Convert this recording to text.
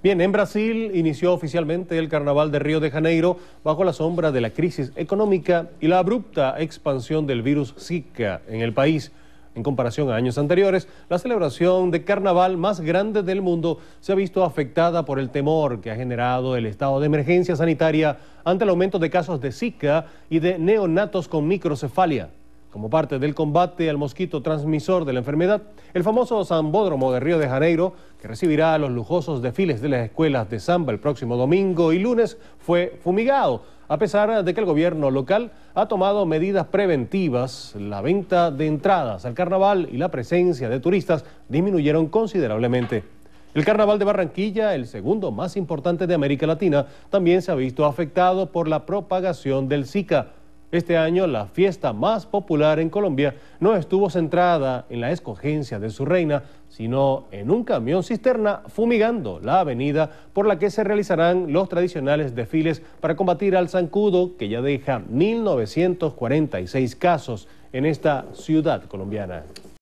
Bien, en Brasil inició oficialmente el Carnaval de Río de Janeiro bajo la sombra de la crisis económica y la abrupta expansión del virus Zika en el país. En comparación a años anteriores, la celebración de carnaval más grande del mundo se ha visto afectada por el temor que ha generado el estado de emergencia sanitaria ante el aumento de casos de Zika y de neonatos con microcefalia. Como parte del combate al mosquito transmisor de la enfermedad, el famoso Zambódromo de Río de Janeiro, que recibirá los lujosos desfiles de las escuelas de samba el próximo domingo y lunes, fue fumigado, a pesar de que el gobierno local ha tomado medidas preventivas. La venta de entradas al carnaval y la presencia de turistas disminuyeron considerablemente. El carnaval de Barranquilla, el segundo más importante de América Latina, también se ha visto afectado por la propagación del Zika. Este año la fiesta más popular en Colombia no estuvo centrada en la escogencia de su reina, sino en un camión cisterna fumigando la avenida por la que se realizarán los tradicionales desfiles para combatir al zancudo que ya deja 1.946 casos en esta ciudad colombiana.